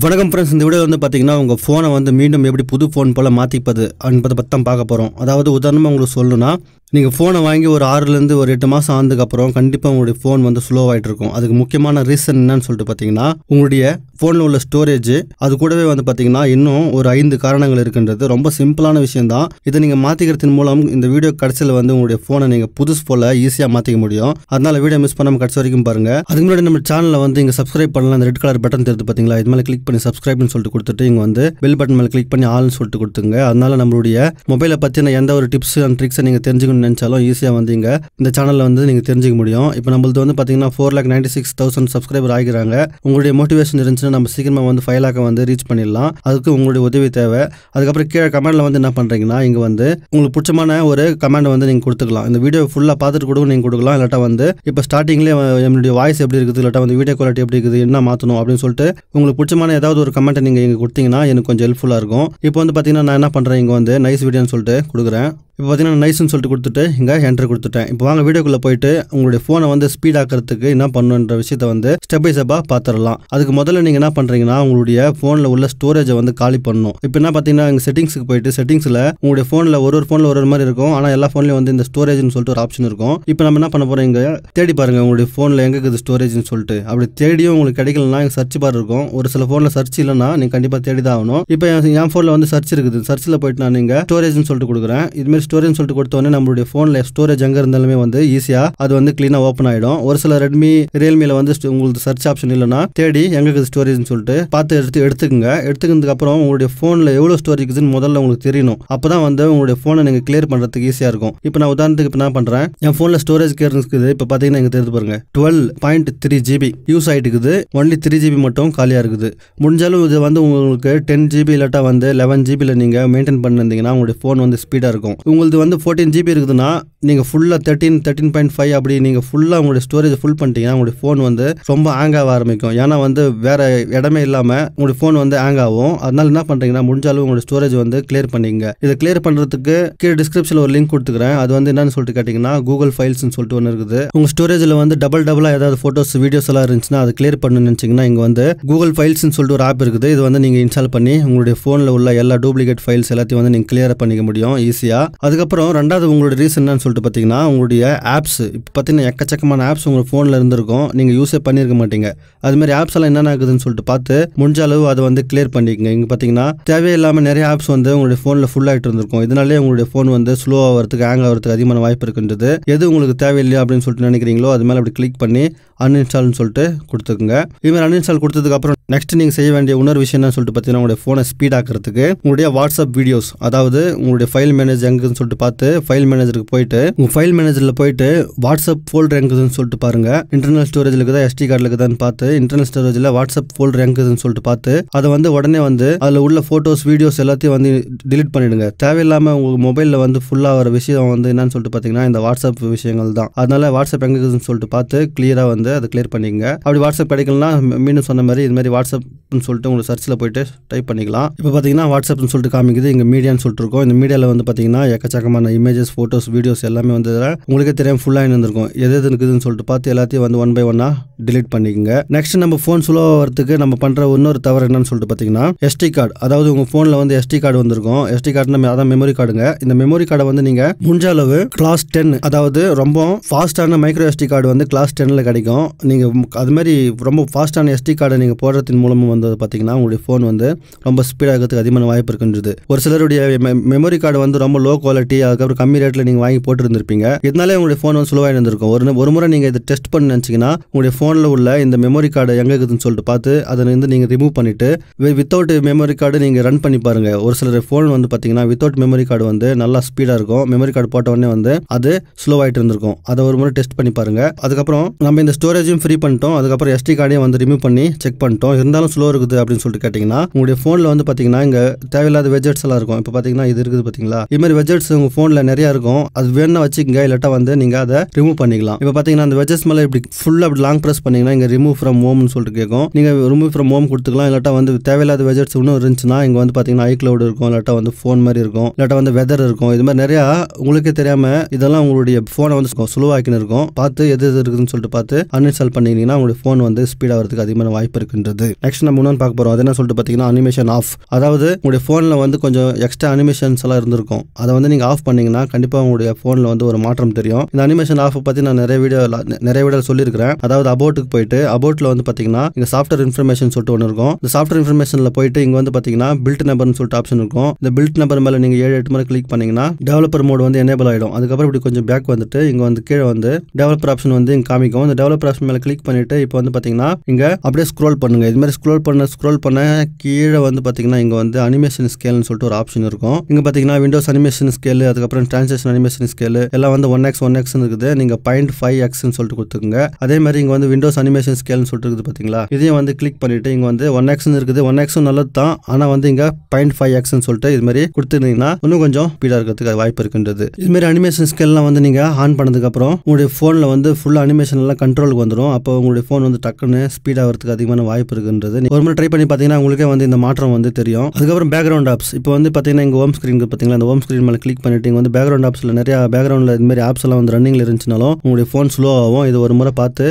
வணக்கம் ஃப்ரெண்ட்ஸ் இந்த வீடியோ வந்து பார்த்தீங்கன்னா உங்கள் ஃபோனை வந்து மீண்டும் எப்படி புது ஃபோன் போல் மாற்றிப்பது அப்படின்றத பற்றி தான் பார்க்க போகிறோம் அதாவது உதாரணமாக உங்களுக்கு சொல்லணும்னா நீங்கள் ஃபோனை வாங்கி ஒரு ஆறுலேருந்து ஒரு எட்டு மாதம் ஆனதுக்கப்புறம் கண்டிப்பாக உங்களுடைய ஃபோன் வந்து ஸ்லோவாகிட்டு இருக்கும் அதுக்கு முக்கியமான ரீசன் என்னன்னு சொல்லிட்டு பார்த்தீங்கன்னா உங்களுடைய ஃபோனில் உள்ள ஸ்டோரேஜ் அது கூடவே வந்து பார்த்தீங்கன்னா இன்னும் ஒரு ஐந்து காரணங்கள் இருக்குன்றது ரொம்ப சிம்பிளான விஷயம் தான் இதை நீங்கள் மாற்றிக்கிறதன் மூலம் இந்த வீடியோ கடைசியில் வந்து உங்களுடைய ஃபோனை நீங்கள் புதுசு போல் ஈஸியாக மாற்றிக்க முடியும் அதனால் வீடியோ மிஸ் பண்ணாமல் கடைசி வரைக்கும் பாருங்கள் அதுக்கு முன்னாடி நம்ம சேனலில் வந்து இங்கே சப்ஸ்கிரைப் பண்ணலாம் அந்த ரெட் கலர் பட்டன் தெரிஞ்சு பார்த்தீங்களா இது மேலே கிளிக் பண்ணி சப்ஸ்கிரைப்னு சொல்லிட்டு கொடுத்துட்டு இங்கே வந்து பெல் பட்டன் மேலே கிளிக் பண்ணி ஆள்னு சொல்லிட்டு கொடுத்துங்க அதனால நம்மளுடைய மொபைலை பற்றின எந்த ஒரு டிப்ஸ் அண்ட் ட்ரிக்ஸை நீங்கள் தெரிஞ்சுக்கணும் நினச்சாலும் ஈஸியாக வந்து இங்கே இந்த சேனலில் வந்து நீங்கள் தெரிஞ்சிக்க முடியும் இப்போ நம்மளது வந்து பார்த்தீங்கன்னா four lakh ninety six thousand subscriber ஆகிறாங்க உங்களுடைய மோட்டிவேஷன் இருந்துச்சுன்னா நம்ம சீக்கிரமாக வந்து ஃபைவ் லேக்கை வந்து ரீச் பண்ணிடலாம் அதுக்கு உங்களுடைய உதவி தேவை அதுக்கப்புறம் கீழே கமெண்டில் வந்து என்ன பண்ணுறீங்கன்னா இங்கே வந்து உங்களுக்கு பிடிச்சமான ஒரு கமெண்ட் வந்து நீங்கள் கொடுத்துக்கலாம் இந்த வீடியோ ஃபுல்லாக பார்த்துட்டு கூட நீங்கள் கொடுக்கலாம் இல்லாட்டா வந்து இப்போ ஸ்டார்டிங்லேயே என்னுடைய வாய்ஸ் எப்படி இருக்குது இல்லாட்டா வந்து வீடியோ குவாலிட்டி எப்படி இருக்குது என்ன மாற்றணும் அப்படின்னு சொல்லிட்டு உங்களுக்கு பிடிச்சமான ஏதாவது ஒரு கமெண்ட்டை நீங்கள் இங்கே கொடுத்தீங்கன்னா எனக்கு கொஞ்சம் ஹெல்ப்ஃபுல்லாக இருக்கும் இப்போ வந்து பார்த்தீங்கன்னா நான் என்ன பண்ணுறேன் இங்கே வந்து நைஸ் வீடியோன்னு சொல்லிட்டு கொடுக்குறேன் இப்போ பார்த்தீங்கன்னா நைஸ்ன்னு சொல்லிட்டு கொடுத்துட்டு இங்கே என்ட்ரு கொடுத்துட்டேன் இப்போ வாங்க வீடியோக்குள்ளே போயிட்டு உங்களுடைய ஃபோனை வந்து ஸ்பீடாக்கிறதுக்கு என்ன பண்ணுன்ற விஷயத்த வந்து ஸ்டெப் பை ஸ்டெப்பாக பார்த்துடலாம் அதுக்கு முதல்ல நீங்கள் என்ன பண்ணுறீங்கன்னா உங்களுடைய ஃபோனில் உள்ள ஸ்டோரேஜை வந்து காலி பண்ணணும் இப்போ என்ன பார்த்தீங்கன்னா இங்கே செட்டிங்ஸுக்கு போயிட்டு செட்டிங்ஸில் உங்களுடைய ஃபோனில் ஒரு ஒரு ஃபோனில் ஒரு ஒரு மாதிரி இருக்கும் ஆனால் எல்லா ஃபோன்லையும் வந்து இந்த ஸ்டோரேஜ்னு சொல்லிட்டு ஒரு ஆப்ஷன் இருக்கும் இப்போ நம்ம என்ன பண்ண போகிறோம் இங்கே தேடி பாருங்கள் உங்களுடைய ஃபோனில் எங்கே இருக்குது ஸ்டோரேஜ்னு சொல்லிட்டு அப்படி தேடியும் உங்களுக்கு கிடைக்கலனா சர்ச் பார் இருக்கும் ஒரு சில ஃபோனில் சர்ச் இல்லைனா நீங்கள் கண்டிப்பாக தேடி தான் ஆகணும் இப்போ என் ஃபோனில் வந்து சர்ச் இருக்குது சர்ச்சில் போயிட்டு நான் நீங்கள் ஸ்டோரேஜ்னு சொல்லிட்டு கொடுக்குறேன் இதுமாரி ஸ்டோரேஜ் சொல்லிட்டு கொடுத்தோன்னே நம்மளுடைய ஃபோனில் ஸ்டோரேஜ் எங்கே இருந்தாலுமே வந்து ஈஸியாக அது வந்து க்ளீனாக ஓப்பன் ஆகிடும் ஒரு சில ரெட்மி ரியல்மியில் வந்து உங்களுக்கு சர்ச் ஆப்ஷன் இல்லைன்னா தேடி எங்களுக்கு ஸ்டோரேஜ்னு சொல்லிட்டு பார்த்து எடுத்து எடுத்துக்கங்க எடுத்துக்கிறதுக்கு அப்புறம் உங்களுடைய ஃபோனில் எவ்வளோ ஸ்டோரேஜ் இருக்குதுன்னு முதல்ல உங்களுக்கு தெரியணும் அப்போ தான் வந்து உங்களுடைய ஃபோனை நீங்கள் கிளியர் பண்ணுறதுக்கு ஈஸியாக இருக்கும் இப்போ நான் உதாரணத்துக்கு இப்போ என்ன பண்ணுறேன் என் ஃபோனில் ஸ்டோரேஜ் கிளியர் இருக்குது இப்போ பார்த்தீங்கன்னா எங்கள் தெரிஞ்சு பாருங்க twelve point three GB use ஆயிட்டு இருக்குது ஒன்லி த்ரீ ஜிபி மட்டும் காலியாக இருக்குது முடிஞ்சாலும் இது வந்து உங்களுக்கு டென் ஜிபி இல்லாட்டா வந்து லெவன் ஜிபியில் நீங்கள் மெயின்டைன் பண்ணிருந்தீங்கன்னா உங்களுடைய ஃபோன் வந்து ஸ்பீடாக இருக்கும் உங்களது வந்து ஃபோர்டீன் ஜிபி இருக்குதுன்னா நீங்கள் ஃபுல்லாக தேர்ட்டின் தேர்ட்டின் பாயிண்ட் ஃபைவ் அப்படி நீங்கள் ஃபுல்லாக உங்களுடைய ஸ்டோரேஜ் ஃபுல் பண்ணிட்டீங்கன்னா உங்களுடைய ஃபோன் வந்து ரொம்ப ஹேங் ஆக ஆரம்பிக்கும் ஏன்னா வந்து வேறு இடமே இல்லாமல் உங்களுடைய ஃபோன் வந்து ஹேங் ஆகும் அதனால் என்ன பண்ணுறீங்கன்னா முடிஞ்சாலும் உங்களுடைய ஸ்டோரேஜ் வந்து கிளியர் பண்ணிங்க இதை கிளியர் பண்ணுறதுக்கு கீழே டிஸ்கிரிப்ஷனில் ஒரு லிங்க் கொடுத்துக்கிறேன் அது வந்து என்னன்னு சொல்லிட்டு கேட்டிங்கன்னா கூகுள் ஃபைல்ஸ்னு சொல்லிட்டு ஒன்று இருக்குது உங்கள் ஸ்டோரேஜில் வந்து டபுள் டபுளாக ஏதாவது ஃபோட்டோஸ் வீடியோஸ் எல்லாம் இருந்துச்சுன்னா அது கிளியர் பண்ணணும் நினச்சிங்கன்னா இங்கே வந்து கூகுள் ஃபைல்ஸ்னு சொல்லிட்டு ஒரு ஆப் இருக்குது இது வந்து நீங்கள் இன்ஸ்டால் பண்ணி உங்களுடைய ஃபோனில் உள்ள எல்லா டூப்ளிகேட் ஃபைல்ஸ் எல்லாத்தையும் வந்து நீங்கள் கிளியர் பண்ணிக்க முடியும் ஈஸியாக அதுக்கப்புறம் ரெண்டாவது உங்களுடைய ரீசன் என்னன்னு சொல்லிட்டு பார்த்தீங்கன்னா உங்களுடைய ஆப்ஸ் இப்போ பார்த்தீங்கன்னா எக்கச்சக்கமான ஆப்ஸ் உங்கள் ஃபோனில் இருந்திருக்கும் நீங்கள் யூஸே பண்ணியிருக்க மாட்டீங்க அதுமாதிரி ஆப்ஸ் எல்லாம் என்னென்ன ஆகுதுன்னு சொல்லிட்டு பார்த்து முடிஞ்ச அளவு அதை வந்து கிளியர் பண்ணிக்கோங்க இங்கே பார்த்தீங்கன்னா தேவையில்லாமல் நிறைய ஆப்ஸ் வந்து உங்களுடைய ஃபோனில் ஃபுல்லாகிட்டு ஆகிட்டு இருந்திருக்கும் இதனாலே உங்களுடைய ஃபோன் வந்து ஸ்லோ ஆகிறதுக்கு ஹேங் ஆகிறதுக்கு அதிகமான வாய்ப்பு இருக்கின்றது எது உங்களுக்கு தேவையில்லையா அப்படின்னு சொல்லிட்டு நினைக்கிறீங்களோ அது மேலே அப்படி கிளிக் பண்ணி அன்இன்ஸ்டால்னு சொல்லிட்டு கொடுத்துக்குங்க இதுமாதிரி அன்இன்ஸ்டால் கொடுத்ததுக்கப்புறம் நெக்ஸ்ட் நீங்கள் செய்ய வேண்டிய உணர் விஷயம் என்ன சொல்லிட்டு பார்த்தீங்கன்னா உங்களுடைய ஃபோனை ஸ்பீட் ஆக்கிறதுக்கு உங்களுடைய வாட்ஸ்அப் வீடியோஸ் அதாவது உங்களுடைய ஃபைல் மேனேஜ் எங்குன்னு சொல்லிட்டு பார்த்து ஃபைல் மேனேஜருக்கு போயிட்டு உங்கள் ஃபைல் மேனேஜரில் போயிட்டு வாட்ஸ்அப் ஃபோல்டர் எங்குதுன்னு சொல்லிட்டு பாருங்க இன்டர்னல் ஸ்டோரேஜில் இருக்குதா எஸ்டி கார்டில் இருக்குதான்னு பார்த்து இன்டர்னல் ஸ்டோரேஜில் வாட்ஸ்அப் ஃபோல்டர் எங்குதுன்னு சொல்லிட்டு பார்த்து அதை வந்து உடனே வந்து அதில் உள்ள ஃபோட்டோஸ் வீடியோஸ் எல்லாத்தையும் வந்து டிலீட் பண்ணிவிடுங்க தேவையில்லாமல் உங்கள் மொபைலில் வந்து ஃபுல்லாக வர விஷயம் வந்து என்னன்னு சொல்லிட்டு பார்த்தீங்கன்னா இந்த வாட்ஸ்அப் விஷயங்கள் தான் அதனால வாட்ஸ்அப் எங்குதுன்னு சொல்லிட்டு பார்த்து கிளியராக வந்து வந்து அதை கிளியர் பண்ணிக்கங்க அப்படி வாட்ஸ்அப் கிடைக்கலாம் மீண்டும் சொன்ன மாதிரி இது மாதிரி வாட்ஸ்அப்னு சொல்லிட்டு உங்களுக்கு சர்ச்சில் போயிட்டு டைப் பண்ணிக்கலாம் இப்போ பார்த்தீங்கன்னா வாட்ஸ்அப்னு சொல்லிட்டு காமிக்குது இங்கே மீடியான்னு சொல்லிட்டு இருக்கும் இந்த மீடியாவில் வந்து பார்த்தீங்கன்னா எக்கச்சக்கமான இமேஜஸ் ஃபோட்டோஸ் வீடியோஸ் எல்லாமே வந்து உங்களுக்கே தெரியாமல் ஃபுல்லாக இருந்திருக்கும் எது எது இருக்குதுன்னு சொல்லிட்டு பார்த்து எல்லாத்தையும் வந்து ஒன் பை ஒன்னாக டிலீட் பண்ணிக்கோங்க நெக்ஸ்ட் நம்ம ஃபோன் ஸ்லோவாக வரதுக்கு நம்ம பண்ணுற இன்னொரு தவறு என்னன்னு சொல்லிட்டு பார்த்தீங்கன்னா எஸ்டி கார்டு அதாவது உங்கள் ஃபோனில் வந்து எஸ்டி கார்டு வந்திருக்கும் எஸ்டி கார்டுனா அதான் மெமரி கார்டுங்க இந்த மெமரி கார்டை வந்து நீங்கள் முடிஞ்ச அளவு கிளாஸ் டென் அதாவது ரொம்ப ஃபாஸ்ட்டான மைக்ரோ எஸ்டி கார்டு வந்து கிளாஸ் டென்னில் கிடைக்கும் நீங்கள் அது மாதிரி ரொம்ப ஃபாஸ்ட்டான எஸ்டி கார்டை நீங்கள் போடுறதின் மூலமும் வந்து பார்த்தீங்கன்னா உங்களுடைய ஃபோன் வந்து ரொம்ப ஸ்பீடாகிறதுக்கு அதிகமான வாய்ப்பு இருக்குன்றது ஒரு சிலருடைய மெமரி கார்டு வந்து ரொம்ப லோ குவாலிட்டி அதுக்கப்புறம் கம்மி ரேட்டில் நீங்கள் வாங்கி போட்டுருந்துருப்பீங்க இதனாலே உங்களுடைய ஃபோன் வந்து ஸ்லோவாக இருந்திருக்கும் ஒரு ஒரு முறை நீங்கள் இதை டெஸ்ட் பண்ணி நினச்சிங்கன்னா உங்களுடைய ஃபோன் ஃபோனில் உள்ள இந்த மெமரி கார்டு எங்கே இருக்குதுன்னு சொல்லிட்டு பார்த்து அதை வந்து நீங்கள் ரிமூவ் பண்ணிவிட்டு வித்தவுட் மெமரி கார்டு நீங்கள் ரன் பண்ணி பாருங்கள் ஒரு சிலர் ஃபோன் வந்து பார்த்தீங்கன்னா வித்தவுட் மெமரி கார்டு வந்து நல்லா ஸ்பீடாக இருக்கும் மெமரி கார்டு போட்ட உடனே வந்து அது ஸ்லோவாகிட்டு இருந்திருக்கும் அதை ஒரு முறை டெஸ்ட் பண்ணி பாருங்கள் அதுக்கப்புறம் நம்ம இந்த ஸ்டோரேஜும் ஃப்ரீ பண்ணிட்டோம் அதுக்கப்புறம் எஸ்டி கார்டையும் வந்து ரிமூவ் பண்ணி செக் பண்ணிட்டோம் இருந்தாலும் ஸ்லோ இருக்குது அப்படின்னு சொல்லிட்டு கேட்டிங்கன்னா உங்களுடைய ஃபோனில் வந்து பார்த்தீங்கன்னா இங்கே தேவையில்லாத வெஜெட்ஸ் எல்லாம் இருக்கும் இப்போ பார்த்தீங்கன்னா இது இருக்குது பார்த்தீங்களா இது மாதிரி வெஜெட்ஸ் உங்கள் ஃபோனில் நிறையா இருக்கும் அது வேணா வச்சுக்கோங்க இல்லாட்டா வந்து நீங்கள் அதை ரிமூவ் பண்ணிக்கலாம் இப்போ பார்த்தீங்கன்னா அந்த வெஜெட்ஸ் மேலே இப்படி ஃபுல்லாக அப்படி லாங் ப்ரெஸ் ப்ரெஸ் பண்ணீங்கன்னா இங்கே ரிமூவ் ஃப்ரம் ஹோம்னு சொல்லிட்டு கேட்கும் நீங்கள் ரிமூவ் ஃப்ரம் ஹோம் கொடுத்துக்கலாம் இல்லாட்டா வந்து தேவையில்லாத வெஜர்ஸ் இன்னும் இருந்துச்சுன்னா இங்கே வந்து பார்த்தீங்கன்னா ஐ க்ளவுட் இருக்கும் இல்லாட்டா வந்து ஃபோன் மாதிரி இருக்கும் இல்லாட்டா வந்து வெதர் இருக்கும் இது மாதிரி நிறையா உங்களுக்கே தெரியாமல் இதெல்லாம் உங்களுடைய ஃபோனை வந்து ஸ்லோவாக்கின்னு இருக்கும் பார்த்து எது எது இருக்குதுன்னு சொல்லிட்டு பார்த்து அன்இன்ஸ்டால் பண்ணிங்கன்னா உங்களுடைய ஃபோன் வந்து ஸ்பீட் ஆகிறதுக்கு அதிகமான வாய்ப்பு இருக்குன்றது நெக்ஸ்ட் நம்ம இன்னொன்று பார்க்க போகிறோம் அது என்ன சொல்லிட்டு பார்த்தீங்கன்னா அனிமேஷன் ஆஃப் அதாவது உங்களுடைய ஃபோனில் வந்து கொஞ்சம் எக்ஸ்ட்ரா அனிமேஷன்ஸ் எல்லாம் இருந்திருக்கும் அதை வந்து நீங்கள் ஆஃப் பண்ணீங்கன்னா கண்டிப்பாக உங்களுடைய ஃபோனில் வந்து ஒரு மாற்றம் தெரியும் இந்த அனிமேஷன் ஆஃப் பற்றி நான் நிறைய வீடியோ நிறைய வீடியோ சொல்லியிருக்கிறேன் அதாவது அபோ அபோட்டுக்கு போயிட்டு அபோட்ல வந்து பார்த்தீங்கன்னா இங்க சாஃப்ட்வேர் இன்ஃபர்மேஷன் சொல்லிட்டு ஒன்று இருக்கும் இந்த சாஃப்ட்வேர் இன்ஃபர்மேஷனில் போயிட்டு இங்கே வந்து பார்த்தீங்கன்னா பில்ட் நம்பர்னு சொல்லிட்டு ஆப்ஷன் இருக்கும் இந்த பில்ட் நம்பர் மேலே நீங்கள் ஏழு எட்டு மேலே கிளிக் பண்ணீங்கன்னா டெவலப்பர் மோட் வந்து எனேபிள் ஆயிடும் அதுக்கப்புறம் இப்படி கொஞ்சம் பேக் வந்துட்டு இங்கே வந்து கீழே வந்து டெவலப்பர் ஆப்ஷன் வந்து இங்கே காமிக்கும் இந்த டெவலப்பர் ஆப்ஷன் மேலே கிளிக் பண்ணிட்டு இப்போ வந்து பார்த்தீங்கன்னா இங்கே அப்படியே ஸ்க்ரோல் பண்ணுங்க இது மாதிரி ஸ்க்ரோல் பண்ண ஸ்க்ரோல் பண்ண கீழே வந்து பார்த்தீங்கன்னா இங்கே வந்து அனிமேஷன் ஸ்கேல்னு சொல்லிட்டு ஒரு ஆப்ஷன் இருக்கும் இங்கே பார்த்தீங்கன்னா விண்டோஸ் அனிமேஷன் ஸ்கேல் அதுக்கப்புறம் டிரான்சேஷன் அனிமேஷன் ஸ்கேல் எல்லாம் வந்து ஒன் எக்ஸ் ஒன் எக்ஸ்னு இருக்குது நீங்கள் பாயிண்ட் ஃபைவ் எக்ஸ்னு சொல்லிட்டு கொடுத்துக்கோங்க அதே மாதிரி இங்கே வந்து விண்டோஸ் அனிமேஷன் ஸ்கேல்னு சொல்லிட்டு பார்த்தீங்களா இதையும் வந்து கிளிக் பண்ணிட்டு இங்கே வந்து ஒன் எக்ஸ் இருக்குது ஒன் எக்ஸும் நல்லது தான் ஆனால் வந்து இங்கே பாயிண்ட் ஃபைவ் எக்ஸ்னு சொல்லிட்டு இது மாதிரி கொடுத்துருந்தீங்கன்னா இன்னும் கொஞ்சம் ஸ்பீடாக இருக்கிறதுக்கு வாய்ப்பு இருக்குன்றது இது மாதிரி அனிமேஷன் ஸ்கேல்லாம் வந்து நீங்கள் ஆன் பண்ணதுக்கப்புறம் உங்களுடைய ஃபோனில் வந்து ஃபுல் அனிமேஷன் எல்லாம் கண்ட்ரோலுக்கு வந்துடும் அப்போ உங்களுடைய ஃபோன் வந்து டக்குன்னு ஸ்பீடாக வரதுக்கு அதிகமான வாய்ப்பு இருக்குன்றது ஒரு முறை ட்ரை பண்ணி பார்த்தீங்கன்னா உங்களுக்கே வந்து இந்த மாற்றம் வந்து தெரியும் அதுக்கப்புறம் பேக்ரவுண்ட் ஆப்ஸ் இப்போ வந்து பார்த்தீங்கன்னா இங்க ஹோம் ஸ்க்ரீன் பார்த்தீங்களா அந்த ஹோம் ஸ்க்ரீன் மேலே கிளிக் பண்ணிட்டு வந்து பேக்ரவுண்ட் ஆப்ஸ்ல நிறைய பேக்ரவுண்ட்ல இது மாதிரி ஆப்ஸ் எல்லாம் வந்து ரன்னிங்ல இருந்துச்சுனாலும் உங்களுடைய ஃபோன் ஸ்லோ ஆகும் இது ஒரு முறை பார்த்து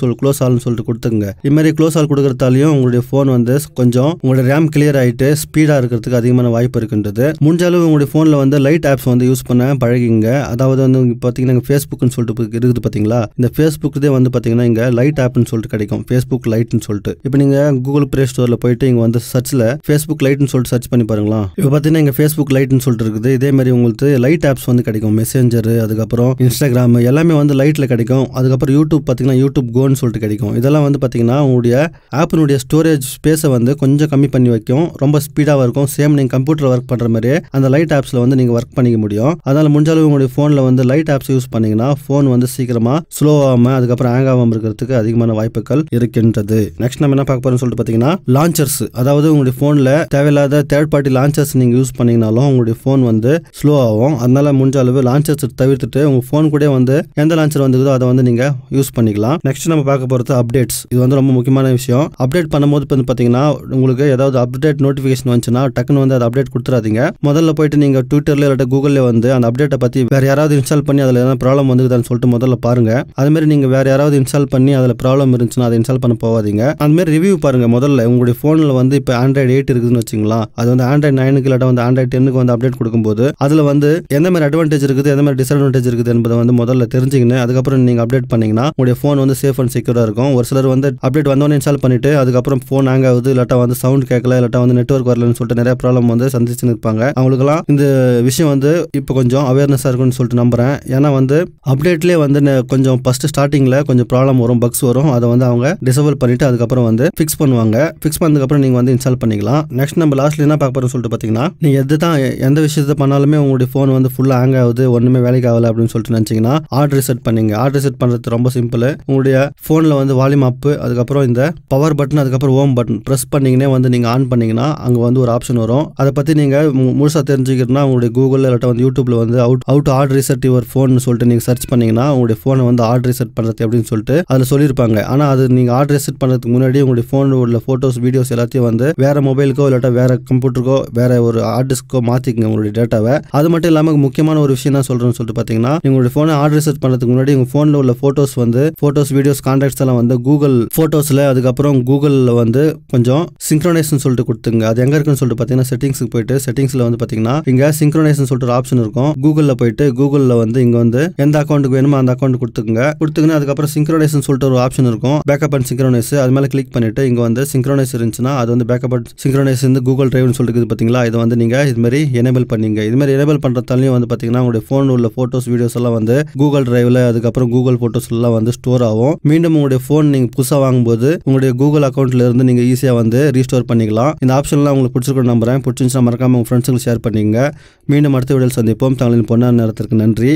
சொல்லி சொல் க்ளோஸ் ஆல்னு சொல்லிட்டு கொடுத்துங்க இதுமாதிரி க்ளோஸ் ஆல் கொடுக்கறதாலையும் உங்களுடைய ஃபோன் வந்து கொஞ்சம் உங்களுடைய ரேம் கிளியர் ஆகிட்டு ஸ்பீடாக இருக்கிறதுக்கு அதிகமான வாய்ப்பு இருக்கின்றது முடிஞ்சாலும் உங்களுடைய ஃபோனில் வந்து லைட் ஆப்ஸ் வந்து யூஸ் பண்ண பழகிங்க அதாவது வந்து பார்த்தீங்கன்னா ஃபேஸ்புக்னு சொல்லிட்டு இருக்குது பார்த்தீங்களா இந்த ஃபேஸ்புக்கே வந்து பார்த்தீங்கன்னா இங்கே லைட் ஆப்னு சொல்லிட்டு கிடைக்கும் ஃபேஸ்புக் லைட்னு சொல்லிட்டு இப்போ நீங்கள் கூகுள் ப்ளே ஸ்டோரில் போயிட்டு இங்கே வந்து சர்ச்சில் ஃபேஸ்புக் லைட்னு சொல்லிட்டு சர்ச் பண்ணி பாருங்களா இப்போ பார்த்தீங்கன்னா இங்கே ஃபேஸ்புக் லைட்னு சொல்லிட்டு இருக்குது இதே மாதிரி உங்களுக்கு லைட் ஆப்ஸ் வந்து கிடைக்கும் மெசேஞ்சர் அதுக்கப்புறம் இன்ஸ்டாகிராம் எல்லாமே வந்து லைட்டில் கிடைக்கும் அதுக்கப்புறம் யூடியூப் பார்த்தீங்கன்னா யூடியூப் கோன் அப்படின்னு சொல்லிட்டு கிடைக்கும் இதெல்லாம் வந்து பார்த்திங்கன்னா உங்களுடைய ஆப்பினுடைய ஸ்டோரேஜ் ஸ்பேஸை வந்து கொஞ்சம் கம்மி பண்ணி வைக்கும் ரொம்ப ஸ்பீடாக இருக்கும் சேம் நீங்கள் கம்ப்யூட்டர் ஒர்க் பண்ணுற மாதிரி அந்த லைட் ஆப்ஸில் வந்து நீங்கள் ஒர்க் பண்ணிக்க முடியும் அதனால் முடிஞ்சளவு உங்களுடைய ஃபோனில் வந்து லைட் ஆப்ஸ் யூஸ் பண்ணிங்கன்னா ஃபோன் வந்து சீக்கிரமாக ஸ்லோ அதுக்கப்புறம் ஹேங் ஆகாமல் இருக்கிறதுக்கு அதிகமான வாய்ப்புகள் இருக்கின்றது நெக்ஸ்ட் நம்ம என்ன பார்க்க போறோம்னு சொல்லிட்டு பார்த்தீங்கன்னா லான்ச்சர்ஸ் அதாவது உங்களுடைய ஃபோனில் தேவையில்லாத தேர்ட் பார்ட்டி லான்ச்சர்ஸ் நீங்கள் யூஸ் பண்ணிங்கனாலும் உங்களுடைய ஃபோன் வந்து ஸ்லோ ஆகும் அதனால முடிஞ்ச அளவு லான்ச்சர்ஸ் தவிர்த்துட்டு உங்கள் ஃபோன் கூட வந்து எந்த லான்ச்சர் வந்துக்குதோ அதை வந்து நீங்கள் யூஸ் பண்ணிக்கலாம் நெக்ஸ்ட் நம்ம பார்க்க போகிறது அப்டேட்ஸ் இது வந்து ரொம்ப முக்கியமான விஷயம் அப்டேட் பண்ணும்போது வந்து பார்த்தீங்கன்னா உங்களுக்கு ஏதாவது அப்டேட் நோட்டிஃபிகேஷன் வந்துச்சுன்னா டக்குன்னு வந்து அதை அப்டேட் கொடுத்துறாதீங்க முதல்ல போயிட்டு நீங்கள் ட்விட்டரில் இல்லாட்ட கூகுளில் வந்து அந்த அப்டேட்டை பற்றி வேறு யாராவது இன்ஸ்டால் பண்ணி அதில் எதாவது ப்ராப்ளம் வந்துருதான்னு சொல்லிட்டு முதல்ல பாருங்கள் அதுமாரி நீங்கள் வேறு யாராவது இன்ஸ்டால் பண்ணி அதில் ப்ராப்ளம் இருந்துச்சுன்னா அதை இன்ஸ்டால் பண்ண போவாதீங்க அதுமாரி ரிவ்யூ பாருங்கள் முதல்ல உங்களுடைய ஃபோனில் வந்து இப்போ ஆண்ட்ராய்டு எயிட் இருக்குதுன்னு வச்சுங்களா அது வந்து ஆண்ட்ராய்டு நைனுக்கு இல்லாட்ட வந்து ஆண்ட்ராய்டு டென்னுக்கு வந்து அப்டேட் கொடுக்கும்போது அதில் வந்து எந்த மாதிரி அட்வான்டேஜ் இருக்குது எந்த மாதிரி டிஸ்அட்வான்டேஜ் இருக்குது என்பதை வந்து முதல்ல தெரிஞ்சுக்கின்னு அதுக்கப்புறம் நீங்கள் அப்டேட் பண்ணிங்கன்னா உங்களுடைய ஃபோன் வந்து சேஃப் ஃபோன் செக்யூராக இருக்கும் ஒரு சிலர் வந்து அப்டேட் வந்தோடனே இன்ஸ்டால் பண்ணிட்டு அதுக்கப்புறம் ஃபோன் ஹேங் ஆகுது இல்லாட்டா வந்து சவுண்ட் கேட்கல இல்லாட்டா வந்து நெட்ஒர்க் வரலன்னு சொல்லிட்டு நிறைய ப்ராப்ளம் வந்து சந்திச்சு நிற்பாங்க அவங்களுக்குலாம் இந்த விஷயம் வந்து இப்போ கொஞ்சம் அவேர்னஸாக இருக்கும்னு சொல்லிட்டு நம்புறேன் ஏன்னா வந்து அப்டேட்லேயே வந்து கொஞ்சம் ஃபர்ஸ்ட் ஸ்டார்டிங்கில் கொஞ்சம் ப்ராப்ளம் வரும் பக்ஸ் வரும் அதை வந்து அவங்க டிசபிள் பண்ணிட்டு அதுக்கப்புறம் வந்து ஃபிக்ஸ் பண்ணுவாங்க ஃபிக்ஸ் பண்ணதுக்கப்புறம் நீங்கள் வந்து இன்ஸ்டால் பண்ணிக்கலாம் நெக்ஸ்ட் நம்ம லாஸ்ட்ல என்ன பார்க்க போகிறோம்னு சொல்லிட்டு பார்த்தீங்கன்னா நீங்கள் எது தான் எந்த விஷயத்த பண்ணாலுமே உங்களுடைய ஃபோன் வந்து ஃபுல்லாக ஹேங் ஆகுது ஒன்றுமே வேலைக்கு ஆகலை அப்படின்னு சொல்லிட்டு நினச்சிங்கன்னா ஆர்டர் செட் பண்ணிங்க ஆர்டர் செட் பண்ணுறது ரொம்ப சிம்பிள் உங்களுடைய ஃபோனில் வந்து வால்யூம் அப்பு அதுக்கப்புறம் இந்த பவர் பட்டன் அதுக்கப்புறம் ஓம் பட்டன் ப்ரெஸ் பண்ணிங்கன்னே வந்து நீங்கள் ஆன் பண்ணிங்கன்னா அங்கே வந்து ஒரு ஆப்ஷன் வரும் அதை பற்றி நீங்கள் முழுசாக தெரிஞ்சுக்கிட்டா உங்களுடைய கூகுள் இல்லாட்ட வந்து யூடியூப்பில் வந்து out out ad reset your phone சொல்லிட்டு நீங்கள் சர்ச் பண்ணிங்கன்னா உங்களுடைய ஃபோனை வந்து ஆட் ரீசெட் பண்ணுறது அப்படின்னு சொல்லிட்டு அதில் சொல்லியிருப்பாங்க ஆனால் அது நீங்கள் ஆட் ரீசெட் பண்ணுறதுக்கு முன்னாடி உங்களுடைய ஃபோனில் உள்ள ஃபோட்டோஸ் வீடியோஸ் எல்லாத்தையும் வந்து வேறு மொபைலுக்கோ இல்லாட்ட வேறு கம்ப்யூட்டருக்கோ வேறு ஒரு ஹார்ட் டிஸ்க்கோ மாற்றிக்கங்க உங்களுடைய டேட்டாவை அது மட்டும் இல்லாமல் முக்கியமான ஒரு விஷயம் தான் சொல்கிறேன்னு சொல்லிட்டு பார்த்தீங்கன்னா உங்களுடைய ஃபோனை ஆட் ரீசெட் பண்ணுறதுக்கு முன்னாடி உங்கள் ஃபோனில் உள்ள ஃபோட்டோஸ் வந்து ஃபோட்டோஸ் வீடியோஸ் கான்டாக்ட்ஸ் எல்லாம் வந்து கூகுள் ஃபோட்டோஸில் அதுக்கப்புறம் கூகுளில் வந்து கொஞ்சம் சிங்க்ரோனைஸ்னு சொல்லிட்டு கொடுத்துங்க அது எங்கே இருக்குன்னு சொல்லிட்டு பார்த்தீங்கன்னா செட்டிங்ஸுக்கு போயிட்டு செட்டிங்ஸில் வந்து பார்த்தீங்கன்னா இங்கே சிங்க்ரோனைஸ்னு சொல்லிட்டு ஒரு ஆப்ஷன் இருக்கும் கூகுளில் போயிட்டு கூகுளில் வந்து இங்கே வந்து எந்த அக்கௌண்ட்டுக்கு வேணுமோ அந்த அக்கௌண்ட் கொடுத்துங்க கொடுத்துங்கன்னா அதுக்கப்புறம் சிங்க்ரோனைஸ்னு சொல்லிட்டு ஒரு ஆப்ஷன் இருக்கும் பேக்கப் அண்ட் சிங்க்ரோனைஸ் அது மேலே கிளிக் பண்ணிட்டு இங்கே வந்து சிங்க்ரோனைஸ் இருந்துச்சுன்னா அது வந்து பேக்கப் அண்ட் சிங்க்ரோனைஸ் வந்து கூகுள் டிரைவ் சொல்லிட்டு இது பார்த்தீங்களா இது வந்து நீங்கள் இது மாதிரி எனேபிள் பண்ணீங்க இது மாதிரி எனேபிள் பண்ணுறதாலையும் வந்து பார்த்தீங்கன்னா உங்களுடைய ஃபோன் உள்ள ஃபோட்டோஸ் வீடியோஸ் எல்லாம் வந்து கூகுள் டிரைவில் அதுக்கப்புறம் கூகுள் ஃபோட்டோஸ் எல்லாம் வந்து ஸ்டோர் ஆகும் மீண்டும் உங்களுடைய ஃபோன் நீங்கள் புதுசாக வாங்கும்போது உங்களுடைய கூகுள் அக்கௌண்ட்ல இருந்து நீங்கள் ஈஸியாக வந்து ரீஸ்டோர் பண்ணிக்கலாம் இந்த ஆப்ஷன்லாம் உங்களுக்கு பிடிச்சிருக்கணும் நம்புறேன் பிடிச்சிருந்துச்சுன்னா மறக்காம உங்கள் ஃப்ரெண்ட்ஸுக்கு ஷேர் பண்ணிங்க மீண்டும் அடுத்த விடல் சந்திப்போம் தங்களின் பொன்னான நேரத்திற்கு நன்றி